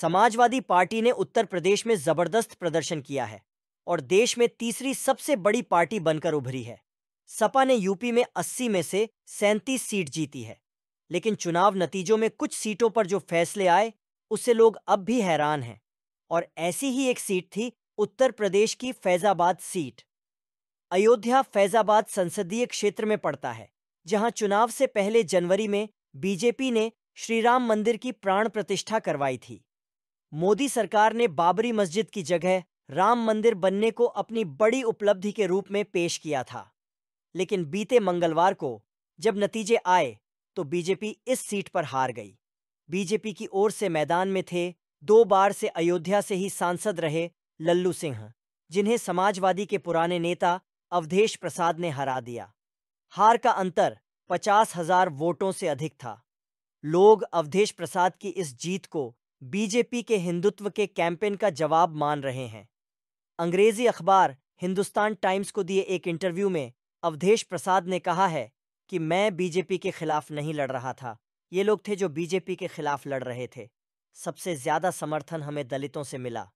Samajwadi party ने उत्तर प्रदेश में जबरदस्त प्रदर्शन किया है और देश में तीसरी सबसे बड़ी पार्टी बनकर उभरी है सपा ने यूपी में 80 में से सैंतीस सीट जीती है लेकिन चुनाव नतीजों में कुछ सीटों पर जो फैसले आए उससे लोग अब भी हैरान हैं और ऐसी ही एक सीट थी उत्तर प्रदेश की फैजाबाद सीट अयोध्या फैजाबाद संसदीय क्षेत्र में पड़ता है जहां चुनाव से पहले जनवरी में बीजेपी ने श्रीराम मंदिर की प्राण प्रतिष्ठा करवाई थी मोदी सरकार ने बाबरी मस्जिद की जगह राम मंदिर बनने को अपनी बड़ी उपलब्धि के रूप में पेश किया था लेकिन बीते मंगलवार को जब नतीजे आए तो बीजेपी इस सीट पर हार गई बीजेपी की ओर से मैदान में थे दो बार से अयोध्या से ही सांसद रहे लल्लू सिंह जिन्हें समाजवादी के पुराने नेता अवधेश प्रसाद ने हरा दिया हार का अंतर पचास हजार वोटों से अधिक था लोग अवधेश प्रसाद की इस जीत को बीजेपी के हिंदुत्व के कैंपेन का जवाब मान रहे हैं अंग्रेजी अखबार हिंदुस्तान टाइम्स को दिए एक इंटरव्यू में अवधेश प्रसाद ने कहा है कि मैं बीजेपी के खिलाफ नहीं लड़ रहा था ये लोग थे जो बीजेपी के खिलाफ लड़ रहे थे सबसे ज्यादा समर्थन हमें दलितों से मिला